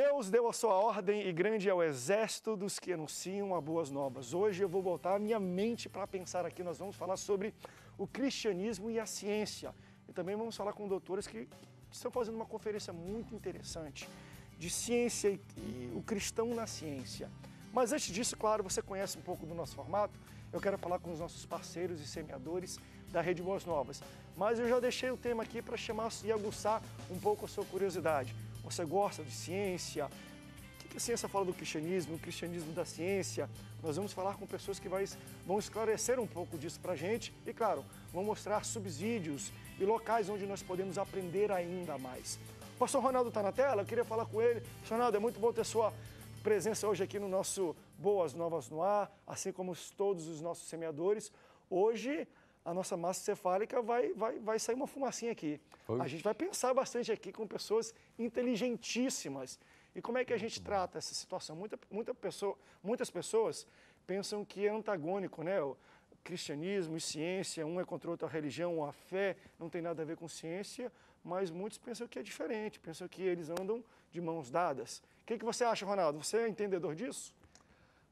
Deus deu a sua ordem e grande é o exército dos que anunciam a boas novas. Hoje eu vou voltar a minha mente para pensar aqui. Nós vamos falar sobre o cristianismo e a ciência. E também vamos falar com doutores que estão fazendo uma conferência muito interessante de ciência e, e o cristão na ciência. Mas antes disso, claro, você conhece um pouco do nosso formato. Eu quero falar com os nossos parceiros e semeadores da Rede Boas Novas. Mas eu já deixei o tema aqui para chamar e aguçar um pouco a sua curiosidade. Você gosta de ciência? O que a ciência fala do cristianismo, o cristianismo da ciência? Nós vamos falar com pessoas que vão esclarecer um pouco disso para a gente e, claro, vão mostrar subsídios e locais onde nós podemos aprender ainda mais. O pastor Ronaldo está na tela, eu queria falar com ele. Pastor Ronaldo, é muito bom ter sua presença hoje aqui no nosso Boas Novas no Ar, assim como todos os nossos semeadores. Hoje a nossa massa cefálica vai, vai, vai sair uma fumacinha aqui. Foi. A gente vai pensar bastante aqui com pessoas inteligentíssimas. E como é que a gente trata essa situação? Muita, muita pessoa, muitas pessoas pensam que é antagônico, né? O cristianismo e ciência, um é contra o outro, a religião, a fé, não tem nada a ver com ciência, mas muitos pensam que é diferente, pensam que eles andam de mãos dadas. O que, que você acha, Ronaldo? Você é entendedor disso?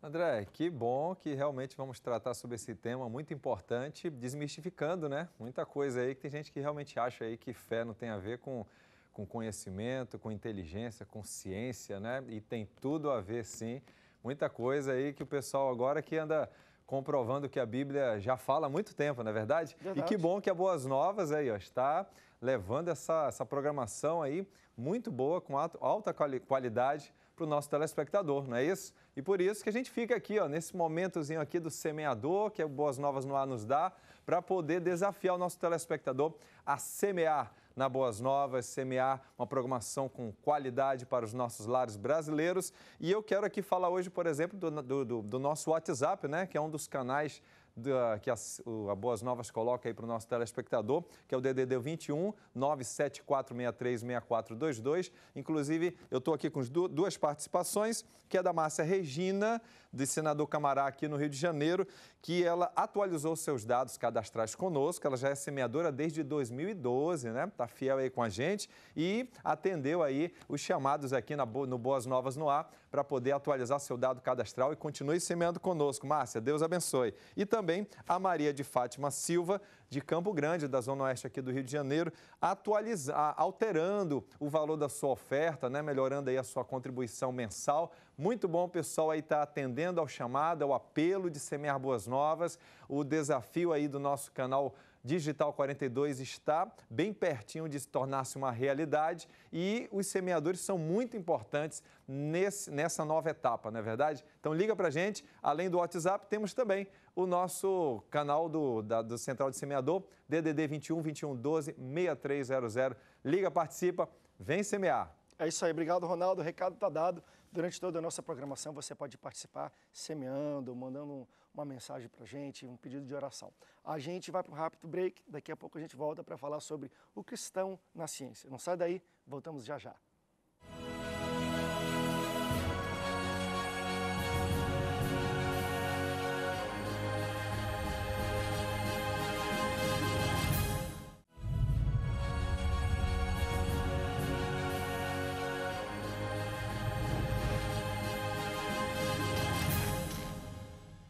André, que bom que realmente vamos tratar sobre esse tema muito importante, desmistificando, né? Muita coisa aí que tem gente que realmente acha aí que fé não tem a ver com, com conhecimento, com inteligência, com ciência, né? E tem tudo a ver, sim. Muita coisa aí que o pessoal agora que anda comprovando que a Bíblia já fala há muito tempo, não é verdade? verdade. E que bom que a Boas Novas aí, ó, está levando essa, essa programação aí muito boa, com alta quali qualidade, para o nosso telespectador, não é isso? E por isso que a gente fica aqui, ó, nesse momentozinho aqui do semeador, que é o Boas Novas no Ar nos dá, para poder desafiar o nosso telespectador a semear na Boas Novas, semear uma programação com qualidade para os nossos lares brasileiros. E eu quero aqui falar hoje, por exemplo, do, do, do nosso WhatsApp, né, que é um dos canais da, ah, que as, a Boas Novas coloca aí para o nosso telespectador, que é o DDD 21 974636422. Inclusive, eu estou aqui com duas participações, que é da Márcia Regina, de Senador Camará aqui no Rio de Janeiro, que ela atualizou seus dados cadastrais conosco, ela já é semeadora desde 2012, né? Tá fiel aí com a gente e atendeu aí os chamados aqui na, no Boas Novas no Ar para poder atualizar seu dado cadastral e continue semeando conosco. Márcia, Deus abençoe. E também a Maria de Fátima Silva, de Campo Grande, da Zona Oeste aqui do Rio de Janeiro, atualizar, alterando o valor da sua oferta, né? melhorando aí a sua contribuição mensal muito bom, pessoal aí está atendendo ao chamado, ao apelo de semear boas novas. O desafio aí do nosso canal Digital 42 está bem pertinho de se tornar-se uma realidade e os semeadores são muito importantes nesse, nessa nova etapa, não é verdade? Então liga para a gente, além do WhatsApp, temos também o nosso canal do, da, do Central de Semeador, DDD 21 21 12 6300. Liga, participa, vem semear. É isso aí, obrigado Ronaldo, o recado está dado. Durante toda a nossa programação você pode participar semeando, mandando uma mensagem para a gente, um pedido de oração. A gente vai para um rápido break, daqui a pouco a gente volta para falar sobre o cristão na ciência. Não sai daí, voltamos já já.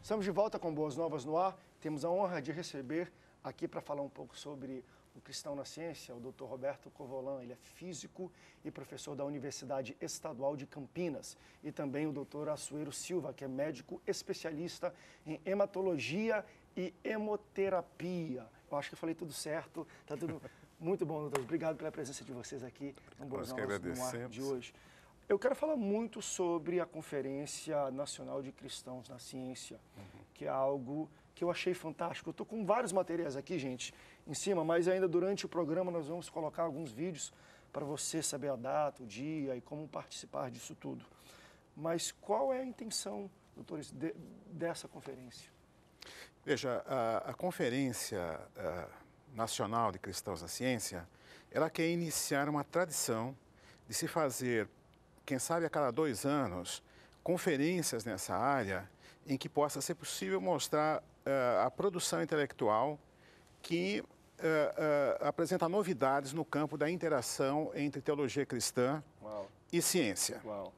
Estamos de volta com Boas Novas no Ar. Temos a honra de receber aqui para falar um pouco sobre o Cristão na Ciência, o Dr. Roberto Covolan. Ele é físico e professor da Universidade Estadual de Campinas. E também o Dr. Assuero Silva, que é médico especialista em hematologia e hemoterapia. Eu acho que eu falei tudo certo. Tá tudo muito bom, doutor. Obrigado pela presença de vocês aqui no Boas Novas no Ar de hoje. Eu quero falar muito sobre a Conferência Nacional de Cristãos na Ciência, uhum. que é algo que eu achei fantástico. Eu estou com vários materiais aqui, gente, em cima, mas ainda durante o programa nós vamos colocar alguns vídeos para você saber a data, o dia e como participar disso tudo. Mas qual é a intenção, doutores, de, dessa conferência? Veja, a, a Conferência a, eh, Nacional de Cristãos na Ciência, ela quer iniciar uma tradição de se fazer quem sabe a cada dois anos, conferências nessa área em que possa ser possível mostrar uh, a produção intelectual que uh, uh, apresenta novidades no campo da interação entre teologia cristã Uau. e ciência. Uau.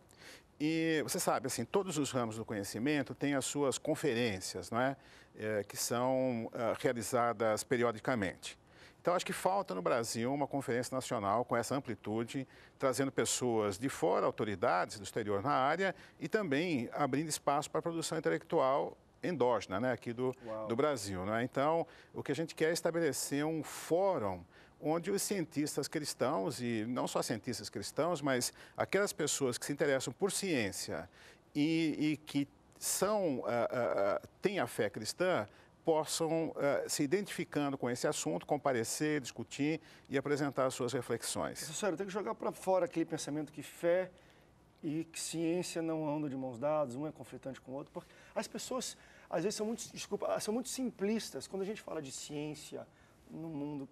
E você sabe, assim, todos os ramos do conhecimento têm as suas conferências, não é? é que são realizadas periodicamente. Então, acho que falta no Brasil uma conferência nacional com essa amplitude, trazendo pessoas de fora, autoridades do exterior na área e também abrindo espaço para a produção intelectual endógena né, aqui do, do Brasil. Né? Então, o que a gente quer é estabelecer um fórum onde os cientistas cristãos, e não só cientistas cristãos, mas aquelas pessoas que se interessam por ciência e, e que são, uh, uh, têm a fé cristã, possam, eh, se identificando com esse assunto, comparecer, discutir e apresentar as suas reflexões. Professor, tem que jogar para fora aquele pensamento que fé e que ciência não andam de mãos dadas, um é conflitante com o outro, porque as pessoas, às vezes, são muito, desculpa, ah, são muito simplistas. Quando a gente fala de ciência no mundo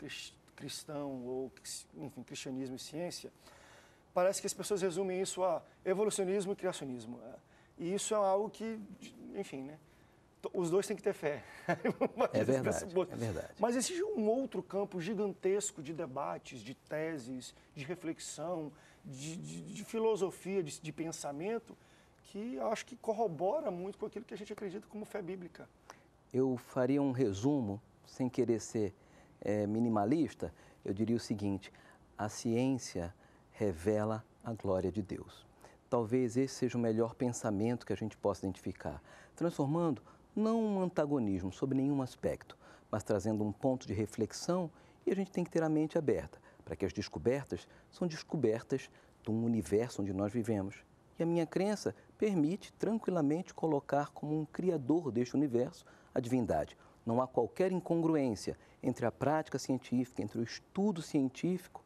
cristão, ou, enfim, cristianismo e ciência, parece que as pessoas resumem isso a evolucionismo e criacionismo. É, e isso é algo que, enfim, né? Então, os dois têm que ter fé. é, verdade, é verdade. Mas existe um outro campo gigantesco de debates, de teses, de reflexão, de, de, de filosofia, de, de pensamento, que acho que corrobora muito com aquilo que a gente acredita como fé bíblica. Eu faria um resumo, sem querer ser é, minimalista, eu diria o seguinte: a ciência revela a glória de Deus. Talvez esse seja o melhor pensamento que a gente possa identificar, transformando não um antagonismo sobre nenhum aspecto, mas trazendo um ponto de reflexão e a gente tem que ter a mente aberta para que as descobertas são descobertas de um universo onde nós vivemos. E a minha crença permite tranquilamente colocar como um criador deste universo a divindade. Não há qualquer incongruência entre a prática científica, entre o estudo científico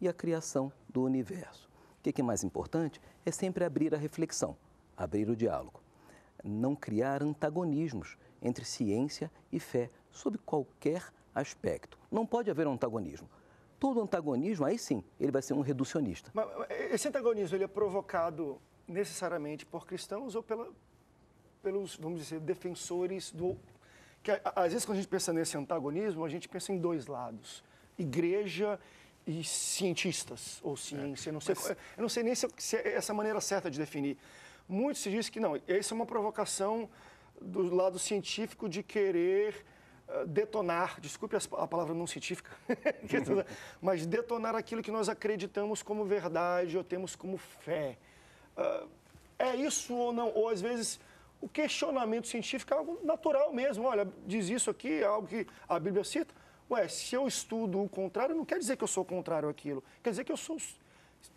e a criação do universo. O que é, é mais importante é sempre abrir a reflexão, abrir o diálogo não criar antagonismos entre ciência e fé, sob qualquer aspecto. Não pode haver antagonismo. Todo antagonismo, aí sim, ele vai ser um reducionista. Mas eh, esse antagonismo ele é provocado necessariamente por cristãos ou pela, pelos, vamos dizer, defensores do. Que, às vezes, quando a gente pensa nesse antagonismo, a gente pensa em dois lados: igreja e cientistas, ou ciência. É. Eu, não sei, Mas... É, eu não sei nem se, é, se é essa maneira certa de definir. Muito se diz que não, isso é uma provocação do lado científico de querer eh, detonar, desculpe a palavra não científica, mas detonar aquilo que nós acreditamos como verdade ou temos como fé. Eh, é isso ou não? Ou às vezes o questionamento científico é algo natural mesmo. Olha, diz isso aqui, é algo que a Bíblia cita. Ué, se eu estudo o contrário, não quer dizer que eu sou contrário àquilo. Quer dizer que eu sou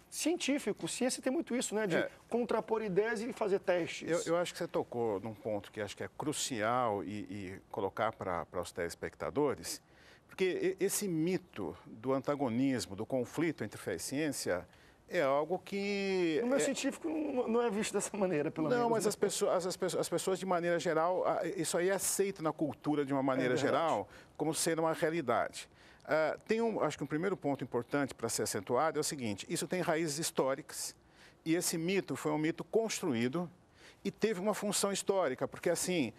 científico. Ciência tem muito isso, né? De é. contrapor ideias e fazer testes. Eu, eu, acho que você tocou num ponto que acho que é crucial e, e colocar para os telespectadores, porque esse mito do antagonismo, do conflito entre fé e ciência, é algo que. No meu é... científico não, é visto dessa maneira, pelo não, menos. Não, mas né? as pessoas, as, pessoas, as pessoas, de maneira geral, isso aí é aceito na cultura de uma maneira é geral como sendo uma realidade. Uh, tem um, acho que um primeiro ponto importante para ser acentuado é o seguinte: isso tem raízes históricas e esse mito foi um mito construído e teve uma função histórica, porque assim,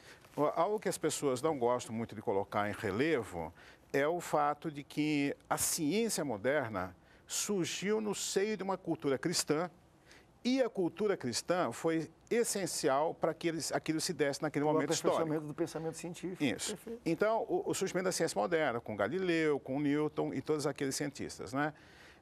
algo que as pessoas não gostam muito de colocar em relevo é o fato de que a ciência moderna surgiu no seio de uma cultura cristã e a cultura cristã foi essencial para que eles, aquilo se desse naquele o momento histórico. O do pensamento científico. Isso. Perfeito. Então, o, o surgimento da ciência moderna, com Galileu, com Newton e todos aqueles cientistas, né?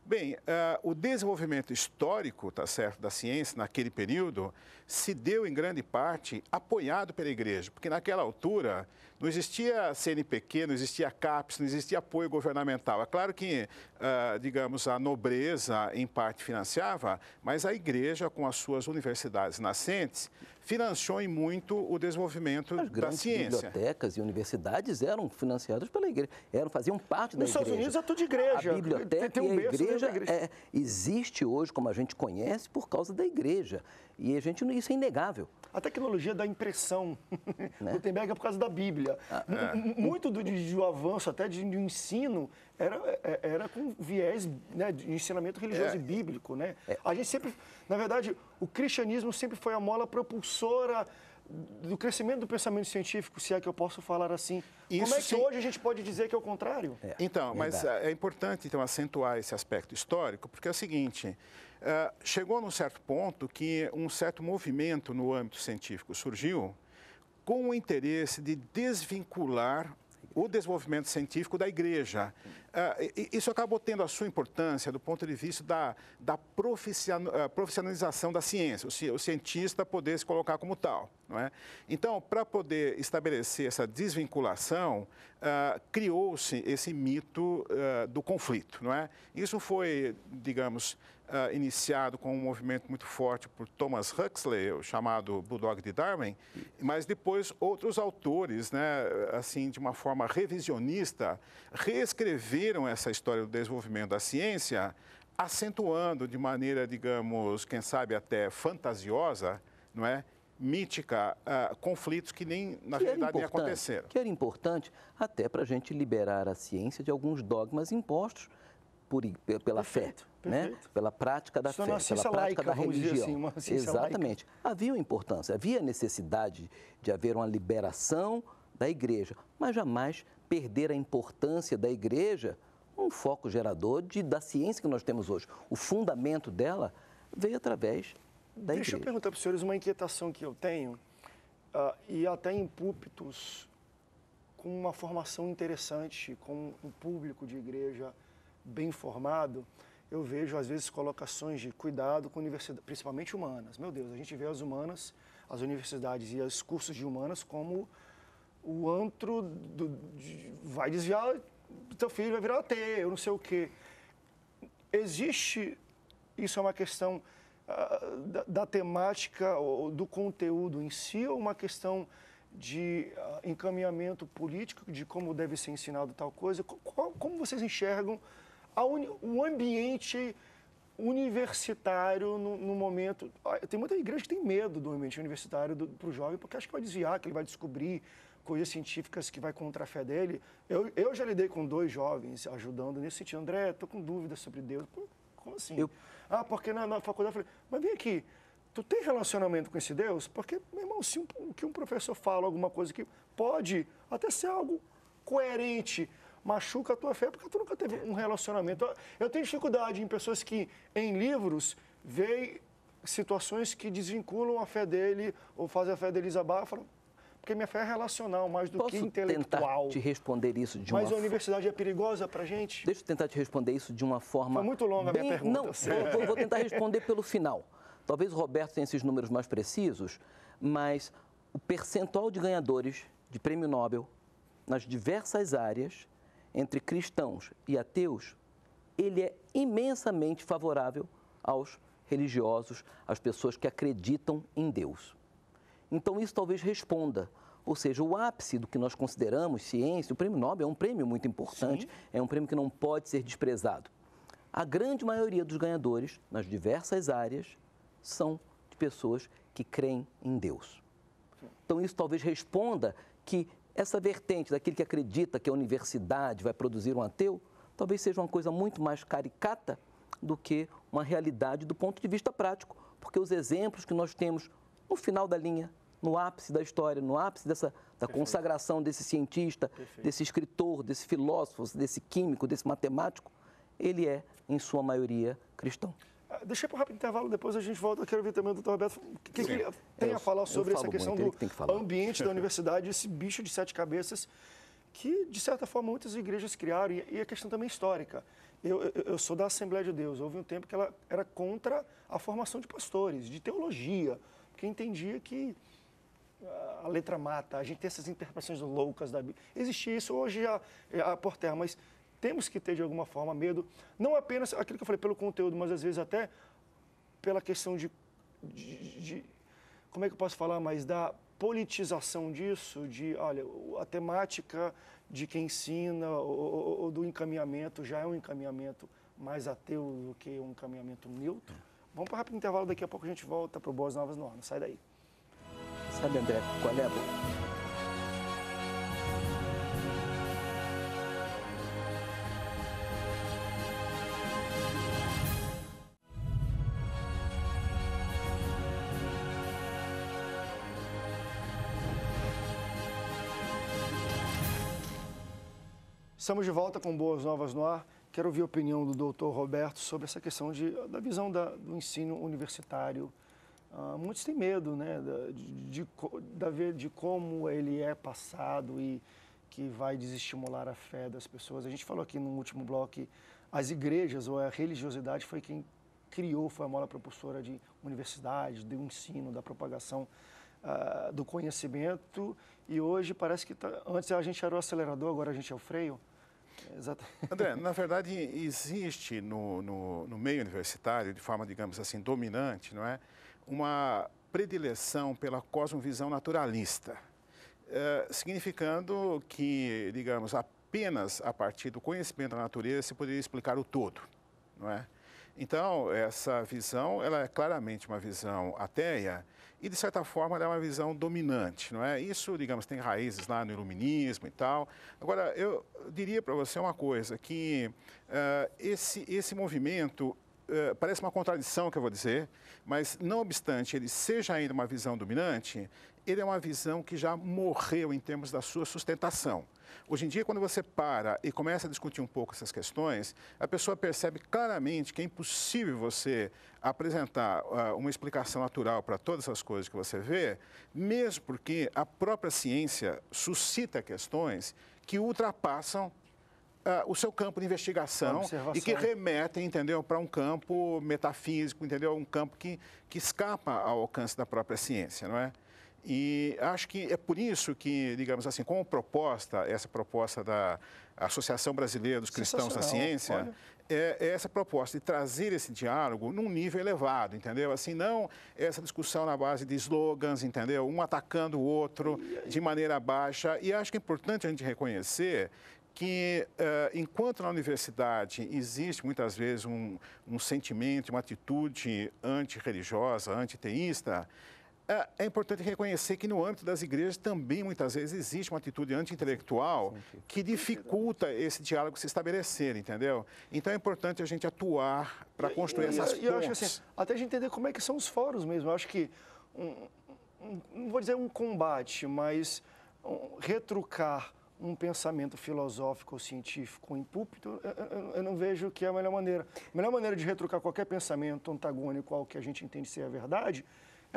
Bem, uh, o desenvolvimento histórico, tá certo, da ciência naquele período se deu em grande parte apoiado pela igreja, porque naquela altura não existia CNPq, não existia CAPES, não existia apoio governamental. É claro que, uh, digamos, a nobreza em parte financiava, mas a igreja, com as suas universidades nascentes, financiou muito o desenvolvimento As da ciência. bibliotecas e universidades eram financiadas pela igreja, eram, faziam parte da Nos igreja. Nos Estados Unidos é tudo de igreja. A biblioteca tem, um e a igreja, igreja. É, existe hoje, como a gente conhece, por causa da igreja. E a gente, isso é inegável. A tecnologia da impressão. Né? Gutenberg é por causa da Bíblia. Ah, é. Muito do, de, de, avanço até de, de ensino era, é, era com viés né, de ensinamento religioso é. e bíblico, né? É. A gente sempre, na verdade, o cristianismo sempre foi a mola propulsora do crescimento do pensamento científico, se é que eu posso falar assim. Isso Como é que sim. hoje a gente pode dizer que é o contrário? É. Então, mas é, é importante então acentuar esse aspecto histórico, porque é o seguinte: uh, chegou num certo ponto que um certo movimento no âmbito científico surgiu com o interesse de desvincular o desenvolvimento científico da igreja. Ah, isso acabou tendo a sua importância do ponto de vista da, da ah, profissionalização da ciência, o cientista poder se colocar como tal. Não é? Então, para poder estabelecer essa desvinculação, ah, criou-se esse mito do conflito. Não é? Isso foi, digamos, uh, iniciado com um movimento muito forte por Thomas Huxley, o chamado Bulldog de Darwin, mas depois outros autores, né, assim, de uma forma revisionista, reescreveram essa história do desenvolvimento da ciência, acentuando de maneira, digamos, quem sabe até fantasiosa, não é? mítica, uh, conflitos que nem na que realidade nem aconteceram. Que era importante até para a gente liberar a ciência de alguns dogmas impostos por, pela perfeito, fé, perfeito. Né? pela prática da é fé, pela prática da assim, religião. Assim, Exatamente. Laica. Havia importância, havia necessidade de haver uma liberação da igreja, mas jamais perder a importância da igreja, um foco gerador de, da ciência que nós temos hoje. O fundamento dela veio através da Deixa igreja. Deixa eu perguntar para os senhores uma inquietação que eu tenho, uh, e até em púlpitos com uma formação interessante, com um público de igreja bem informado, eu vejo às vezes colocações de cuidado com universidades, principalmente humanas. Meu Deus, a gente vê as humanas, as universidades e os cursos de humanas como o antro do, de, vai desviar, teu filho vai virar eu não sei o quê. Existe, isso é uma questão uh, da, da, temática, ou, do conteúdo em si, ou uma questão de uh, encaminhamento político, de como deve ser ensinado tal coisa? Qual, como vocês enxergam uni, o ambiente universitário no, no, momento. Tem muita igreja que tem medo do ambiente universitário para o jovem, porque acha que vai desviar, que ele vai descobrir coisas científicas que vai contra a fé dele. Eu, eu já lidei com dois jovens ajudando nesse sentido. André, estou com dúvidas sobre Deus. Como assim? Eu... Ah, porque na, na faculdade eu falei, mas vem aqui, tu tem relacionamento com esse Deus? Porque, meu irmão, se um, que um professor fala alguma coisa que pode até ser algo coerente machuca a tua fé porque tu nunca teve um relacionamento. Eu tenho dificuldade em pessoas que, em livros, veem situações que desvinculam a fé dele ou fazem a fé deles abafar, porque minha fé é relacional mais do Posso que intelectual. Tentar te responder isso de uma Mas a universidade é perigosa para gente? Deixa eu tentar te responder isso de uma forma. Foi muito longa bem... a minha pergunta. Não, vou, vou tentar responder pelo final. Talvez o Roberto tenha esses números mais precisos, mas o percentual de ganhadores de prêmio Nobel nas diversas áreas entre cristãos e ateus, ele é imensamente favorável aos religiosos, às pessoas que acreditam em Deus. Então, isso talvez responda. Ou seja, o ápice do que nós consideramos ciência, o prêmio Nobel é um prêmio muito importante, Sim. é um prêmio que não pode ser desprezado. A grande maioria dos ganhadores, nas diversas áreas, são de pessoas que creem em Deus. Então, isso talvez responda que essa vertente daquele que acredita que a universidade vai produzir um ateu, talvez seja uma coisa muito mais caricata do que uma realidade do ponto de vista prático, porque os exemplos que nós temos no final da linha, no ápice da história, no ápice dessa, da consagração desse cientista, Perfeito. desse escritor, desse filósofo, desse químico, desse matemático, ele é, em sua maioria, cristão. Ah, Deixei para um rápido intervalo, depois a gente volta. Eu quero ver também o doutor Roberto o que, que ele tem eu, a falar sobre essa questão muito, do que ambiente da universidade, esse bicho de sete cabeças, que, de certa forma, muitas igrejas criaram, e, e a questão também é histórica. Eu, eu, eu, sou da Assembleia de Deus, houve um tempo que ela era contra a formação de pastores, de teologia, porque entendia que ah, a letra mata, a gente tem essas interpretações loucas da Bíblia. Existia isso, hoje já, já por terra, mas temos que ter, de alguma forma, medo, não apenas aquilo que eu falei pelo conteúdo, mas às vezes até pela questão de. de, de como é que eu posso falar mas Da politização disso, de, olha, a temática de quem ensina ou, ou, ou do encaminhamento já é um encaminhamento mais ateu do que um encaminhamento neutro. Vamos para um rápido intervalo, daqui a pouco a gente volta para o Boas Novas no Ar. Não sai daí. Sabe, André, qual é a boa? Estamos de volta com boas novas no ar. Quero ouvir a opinião do doutor Roberto sobre essa questão de, da visão da, do ensino universitário. Uh, muitos têm medo né, de, de, de, de como ele é passado e que vai desestimular a fé das pessoas. A gente falou aqui no último bloco que as igrejas ou a religiosidade foi quem criou, foi a mola propulsora de universidades, do ensino, da propagação uh, do conhecimento. E hoje parece que tá, antes a gente era o acelerador, agora a gente é o freio. André, na verdade, existe no, no, no meio universitário, de forma, digamos assim, dominante, não é? Uma predileção pela cosmovisão naturalista. Eh, significando que, digamos, apenas a partir do conhecimento da natureza se poderia explicar o todo, não é? Então, essa visão, ela é claramente uma visão ateia e, de certa forma, é uma visão dominante, não é? Isso, digamos, tem raízes lá no iluminismo e tal. Agora, eu diria para você uma coisa, que uh, esse, esse movimento, uh, parece uma contradição que eu vou dizer, mas não obstante ele seja ainda uma visão dominante, ele é uma visão que já morreu em termos da sua sustentação. Hoje em dia, quando você para e começa a discutir um pouco essas questões, a pessoa percebe claramente que é impossível você apresentar uh, uma explicação natural para todas as coisas que você vê, mesmo porque a própria ciência suscita questões que ultrapassam Uh, o seu campo de investigação e que remetem, entendeu, para um campo metafísico, entendeu, um campo que, que escapa ao alcance da própria ciência, não é? E acho que é por isso que, digamos assim, como proposta, essa proposta da Associação Brasileira dos Cristãos da Ciência, é, é, essa proposta de trazer esse diálogo num nível elevado, entendeu? Assim, não essa discussão na base de slogans, entendeu? Um atacando o outro de maneira baixa. E acho que é importante a gente reconhecer que uh, enquanto na universidade existe muitas vezes um, um sentimento, uma atitude antirreligiosa, antiteísta, é, é importante reconhecer que no âmbito das igrejas também muitas vezes existe uma atitude anti-intelectual que dificulta esse diálogo se estabelecer, entendeu? Então é importante a gente atuar para construir e, essas e, pontes. Eu acho assim, até a gente entender como é que são os fóruns mesmo. Eu acho que, um, um, não vou dizer um combate, mas um, retrucar um pensamento filosófico ou científico em púlpito, eu, eu, não vejo que é a melhor maneira. A melhor maneira de retrucar qualquer pensamento antagônico ao que a gente entende ser a verdade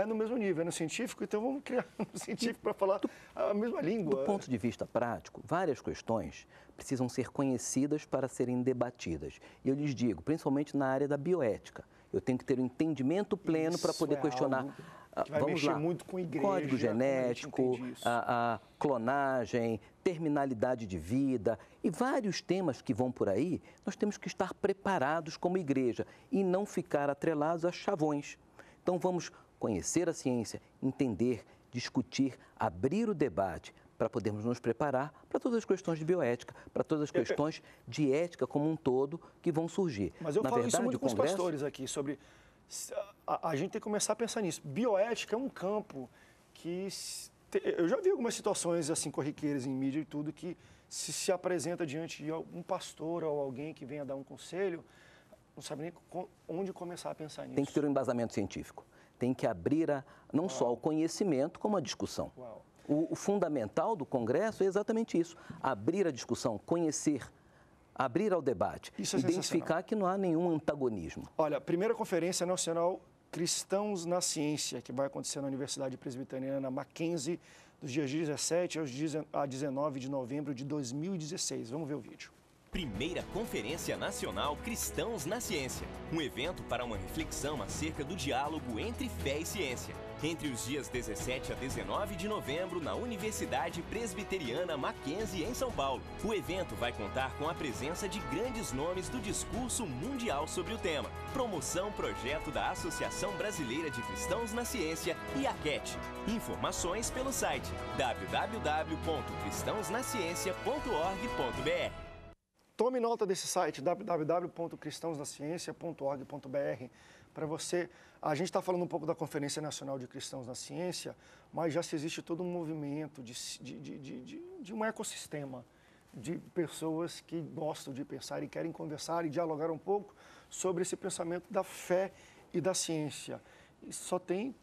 é no mesmo nível, é no científico, então vamos criar no científico para falar a mesma língua. Do ponto de vista prático, várias questões precisam ser conhecidas para serem debatidas. E eu lhes digo, principalmente na área da bioética, eu tenho que ter um entendimento pleno para poder é questionar. Ah, vamos lá. muito com igreja, Código genético, a, a clonagem, terminalidade de vida e vários temas que vão por aí, nós temos que estar preparados como igreja e não ficar atrelados a chavões. Então vamos conhecer a ciência, entender, discutir, abrir o debate para podermos nos preparar para todas as questões de bioética, para todas as questões de ética como um todo que vão surgir. Mas eu Na falo verdade, isso muito com Congresso... os pastores aqui, sobre... A, a gente tem que começar a pensar nisso. Bioética é um campo que... Eu já vi algumas situações assim corriqueiras em mídia e tudo que se, se apresenta diante de um pastor ou alguém que venha dar um conselho, não sabe nem onde começar a pensar nisso. Tem que ter um embasamento científico tem que abrir a, não Uau. só o conhecimento, como a discussão. O, o, fundamental do Congresso é exatamente isso: abrir a discussão, conhecer. Abrir ao debate, isso é identificar que não há nenhum antagonismo. Olha, a primeira conferência nacional Cristãos na Ciência, que vai acontecer na Universidade Presbiteriana Mackenzie, dos dias 17 a 19 de novembro de 2016. Vamos ver o vídeo. Primeira Conferência Nacional Cristãos na Ciência, um evento para uma reflexão acerca do diálogo entre fé e ciência, entre os dias 17 a 19 de novembro na Universidade Presbiteriana Mackenzie em São Paulo. O evento vai contar com a presença de grandes nomes do discurso mundial sobre o tema. Promoção projeto da Associação Brasileira de Cristãos na Ciência e a CAT. Informações pelo site www.cristãosnaciencia.org.br. Tome nota desse site www.cristãosnaciencia.org.br para você. A gente está falando um pouco da Conferência Nacional de Cristãos na Ciência, mas já se existe todo um movimento de, de, de, de, um ecossistema de pessoas que gostam de pensar e querem conversar e dialogar um pouco sobre esse pensamento da fé e da ciência. E só tem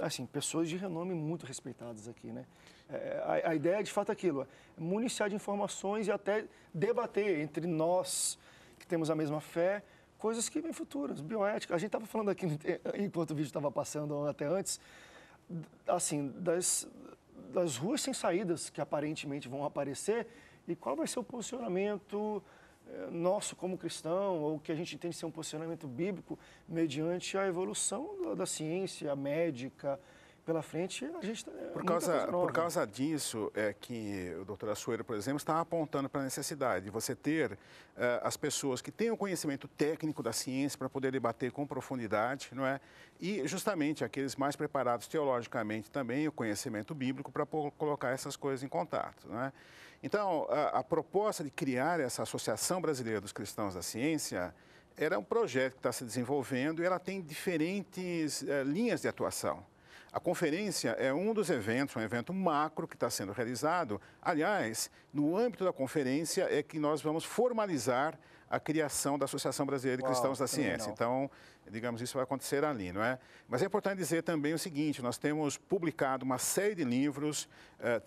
assim pessoas de renome muito respeitadas aqui, né? É, a, a, ideia é de fato aquilo, é municiar de informações e até debater entre nós que temos a mesma fé, coisas que vêm futuras, bioética. A gente estava falando aqui, enquanto o vídeo estava passando até antes, assim, das, das ruas sem saídas que aparentemente vão aparecer e qual vai ser o posicionamento é, nosso como cristão, ou que a gente entende ser um posicionamento bíblico mediante a evolução da, da ciência médica, pela frente, a gente tá, é, por causa Por causa disso é que o doutor Açoeira, por exemplo, está apontando para a necessidade de você ter uh, as pessoas que têm o conhecimento técnico da ciência para poder debater com profundidade, não é? E justamente aqueles mais preparados teologicamente também, o conhecimento bíblico, para colocar essas coisas em contato, não é? Então, a, a proposta de criar essa Associação Brasileira dos Cristãos da Ciência era um projeto que está se desenvolvendo e ela tem diferentes uh, linhas de atuação. A conferência é um dos eventos, um evento macro que está sendo realizado. Aliás, no âmbito da conferência é que nós vamos formalizar a criação da Associação Brasileira de Uau, Cristãos da Ciência. Então, digamos, isso vai acontecer ali, não é? Mas é importante dizer também o seguinte: nós temos publicado uma série de livros, eh,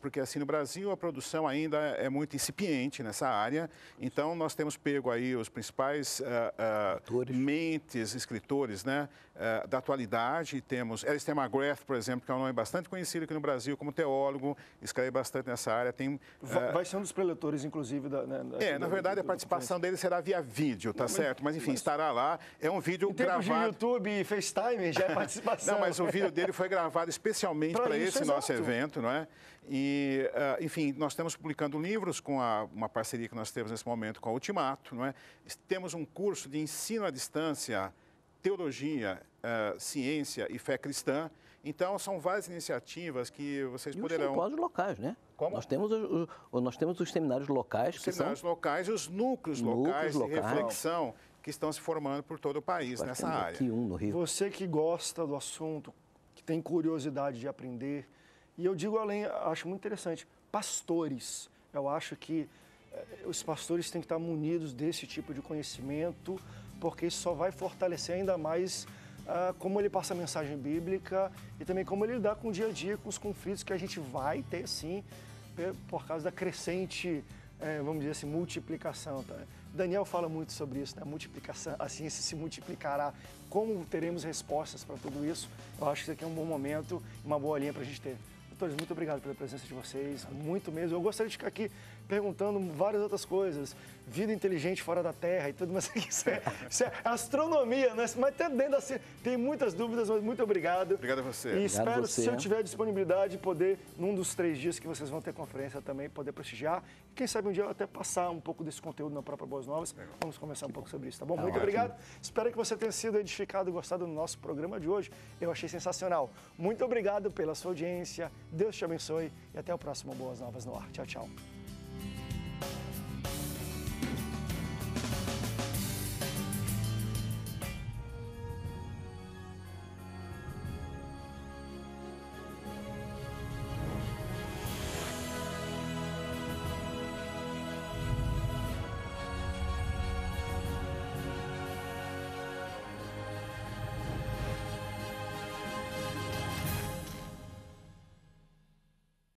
porque assim no Brasil a produção ainda é muito incipiente nessa área. Então, nós temos pego aí os principais eh, eh, mentes, escritores, né? É, da atualidade. Temos Alistair McGrath, por exemplo, que é um nome bastante conhecido aqui no Brasil como teólogo, escreve bastante nessa área. Tem, é, vai, ser um dos preletores, inclusive, da. Né, da, é, na verdade, da, a participação dele será via vídeo, tá certo? Mas, enfim, mas... estará lá. É um vídeo em gravado. De YouTube e FaceTime já é participação. não, mas o vídeo dele foi gravado especialmente para esse exato. nosso evento, não é? E, uh, enfim, nós estamos publicando livros com a, uma parceria que nós temos nesse momento com a Ultimato, não é? Temos um curso de ensino à distância teologia, uh, ciência e fé cristã. Então, são várias iniciativas que vocês e poderão. Os simpósios locais, né? Como? Nós temos os, os, nós temos os seminários locais. Os seminários são... locais e os núcleos, núcleos locais, locais de reflexão que estão se formando por todo o país nessa área. Aqui um no Rio. Você que gosta do assunto, que tem curiosidade de aprender, e eu digo além, acho muito interessante, pastores. Eu acho que eh, os pastores têm que estar munidos desse tipo de conhecimento porque isso só vai fortalecer ainda mais ah, como ele passa a mensagem bíblica e também como ele lidar com o dia a dia, com os conflitos que a gente vai ter, sim, por causa da crescente, eh, vamos dizer assim, multiplicação. Tá? Daniel fala muito sobre isso, né? Multiplicação, a ciência se multiplicará. Como teremos respostas para tudo isso? Eu acho que isso aqui é um bom momento, uma boa linha para a gente ter. Doutores, muito obrigado pela presença de vocês, muito mesmo. Eu gostaria de ficar aqui perguntando várias outras coisas. Vida inteligente fora da Terra e tudo, mas é, isso é, isso é astronomia, né? Mas até dentro da Tem muitas dúvidas, mas muito obrigado. Obrigado a você. E obrigado espero, você. se eu tiver disponibilidade, poder, num dos três dias que vocês vão ter conferência também, poder prestigiar. E quem sabe um dia eu até passar um pouco desse conteúdo na própria Boas Novas. Legal. Vamos conversar um pouco sobre isso, tá bom? Tá muito ótimo. obrigado. Espero que você tenha sido edificado e gostado do nosso programa de hoje. Eu achei sensacional. Muito obrigado pela sua audiência. Deus te abençoe e até o próximo Boas Novas no Ar. Tchau, tchau.